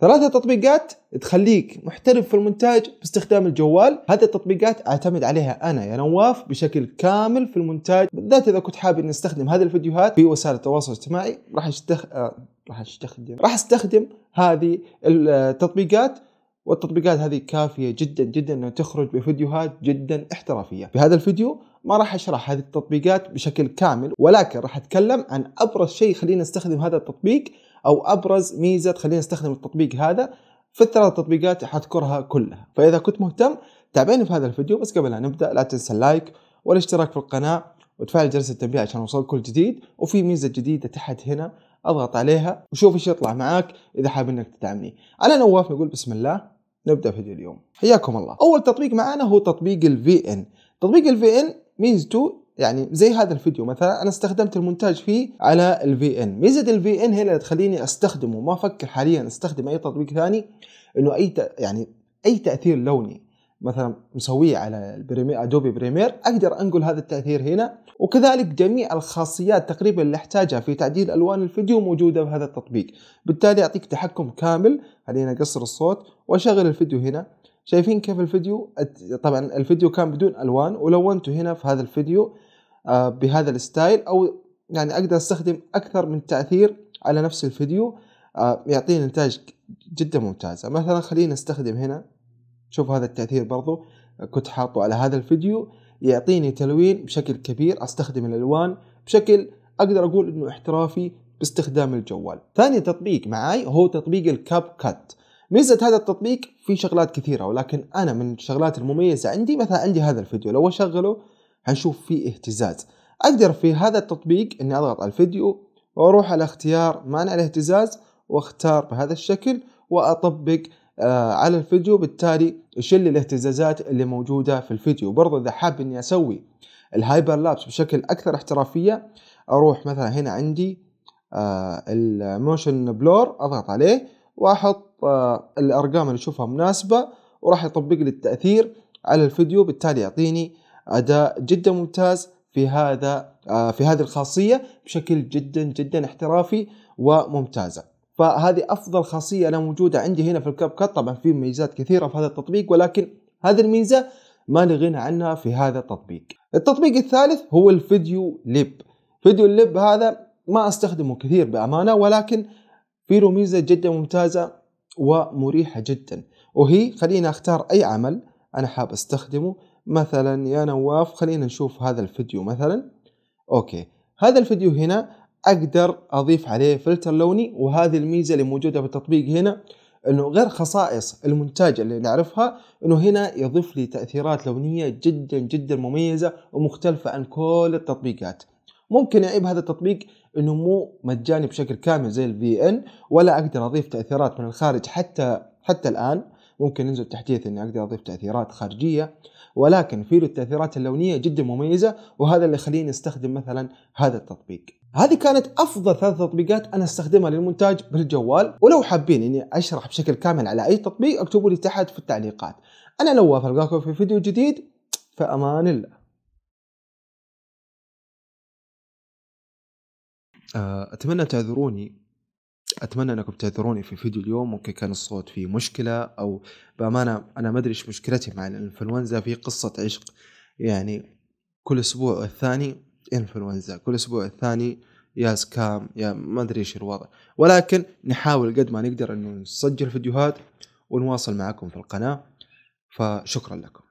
ثلاثة تطبيقات تخليك محترف في المونتاج باستخدام الجوال هذه التطبيقات اعتمد عليها انا يا نواف بشكل كامل في المونتاج بالذات اذا كنت حابب اني استخدم هذه الفيديوهات في وسائل التواصل الاجتماعي راح استخ... آه، راح استخدم راح استخدم هذه التطبيقات والتطبيقات هذه كافية جدا جدا انها تخرج بفيديوهات جدا احترافية في هذا الفيديو ما راح اشرح هذه التطبيقات بشكل كامل ولكن راح اتكلم عن ابرز شيء خلينا نستخدم هذا التطبيق او ابرز ميزه تخلينا نستخدم التطبيق هذا في الثلاث تطبيقات حذكرها كلها فاذا كنت مهتم تابعني في هذا الفيديو بس قبل لا نبدا لا تنسى اللايك والاشتراك في القناه وتفعل جرس التنبيه عشان يوصلك كل جديد وفي ميزه جديده تحت هنا اضغط عليها وشوف ايش يطلع معاك اذا حاب انك تدعمني انا نواف نقول بسم الله نبدا فيديو اليوم حياكم الله اول تطبيق معانا هو تطبيق الفي ان تطبيق الفي ان ميزته يعني زي هذا الفيديو مثلا انا استخدمت المونتاج فيه على الفي ان ميزه الفي ان هنا اللي تخليني استخدمه ما افكر حاليا استخدم اي تطبيق ثاني انه اي يعني اي تاثير لوني مثلا مسويه على البريمي ادوبي بريمير اقدر انقل هذا التاثير هنا وكذلك جميع الخاصيات تقريبا اللي احتاجها في تعديل الوان الفيديو موجوده بهذا التطبيق بالتالي يعطيك تحكم كامل خلينا اقصر الصوت واشغل الفيديو هنا شايفين كيف الفيديو طبعا الفيديو كان بدون الوان ولونته هنا في هذا الفيديو آه، بهذا الستايل او يعني اقدر استخدم اكثر من تاثير على نفس الفيديو آه، يعطيني نتائج جدا ممتازه مثلا خلينا استخدم هنا شوف هذا التاثير برضو كنت حاطه على هذا الفيديو يعطيني تلوين بشكل كبير استخدم الالوان بشكل اقدر اقول انه احترافي باستخدام الجوال ثاني تطبيق معاي هو تطبيق الكاب كات ميزة هذا التطبيق في شغلات كثيرة ولكن أنا من الشغلات المميزة عندي مثلا عندي هذا الفيديو لو أشغله حنشوف في اهتزاز اقدر في هذا التطبيق اني اضغط على الفيديو واروح على اختيار مانع الاهتزاز واختار بهذا الشكل واطبق آه على الفيديو بالتالي يشل الاهتزازات اللي موجوده في الفيديو برضه اذا حاب اني اسوي الهايبر لابس بشكل اكثر احترافيه اروح مثلا هنا عندي آه الموشن بلور اضغط عليه واحط آه الارقام اللي اشوفها مناسبه وراح يطبق لي التاثير على الفيديو بالتالي يعطيني اداء جدا ممتاز في هذا آه، في هذه الخاصيه بشكل جدا جدا احترافي وممتازه فهذه افضل خاصيه انا موجوده عندي هنا في الكاب كات طبعا في ميزات كثيره في هذا التطبيق ولكن هذه الميزه ما نغنى عنها في هذا التطبيق التطبيق الثالث هو الفيديو ليب فيديو الليب هذا ما استخدمه كثير بامانه ولكن في له ميزه جدا ممتازه ومريحه جدا وهي خلينا اختار اي عمل انا حاب استخدمه مثلا يا نواف خلينا نشوف هذا الفيديو مثلا اوكي هذا الفيديو هنا اقدر اضيف عليه فلتر لوني وهذه الميزه اللي موجوده بالتطبيق هنا انه غير خصائص المونتاج اللي نعرفها انه هنا يضيف لي تاثيرات لونيه جدا جدا مميزه ومختلفه عن كل التطبيقات ممكن يعيب هذا التطبيق انه مو مجاني بشكل كامل زي الفي ان ولا اقدر اضيف تاثيرات من الخارج حتى حتى الان ممكن ننزل تحديث اني اقدر اضيف تاثيرات خارجيه ولكن في التاثيرات اللونيه جدا مميزه وهذا اللي يخليني استخدم مثلا هذا التطبيق هذه كانت افضل ثلاث تطبيقات انا استخدمها للمونتاج بالجوال ولو حابين اني اشرح بشكل كامل على اي تطبيق اكتبوا لي تحت في التعليقات انا لو القاكم في فيديو جديد فامان الله اتمنى تعذروني اتمنى انكم تعذروني في فيديو اليوم ممكن كان الصوت فيه مشكله او بامانه انا ما ادري ايش مشكلتي مع الانفلونزا في قصه عشق يعني كل اسبوع الثاني انفلونزا كل اسبوع الثاني يا سكام يا ما ادري ايش الوضع ولكن نحاول قد ما نقدر انه نسجل فيديوهات ونواصل معكم في القناه فشكرا لكم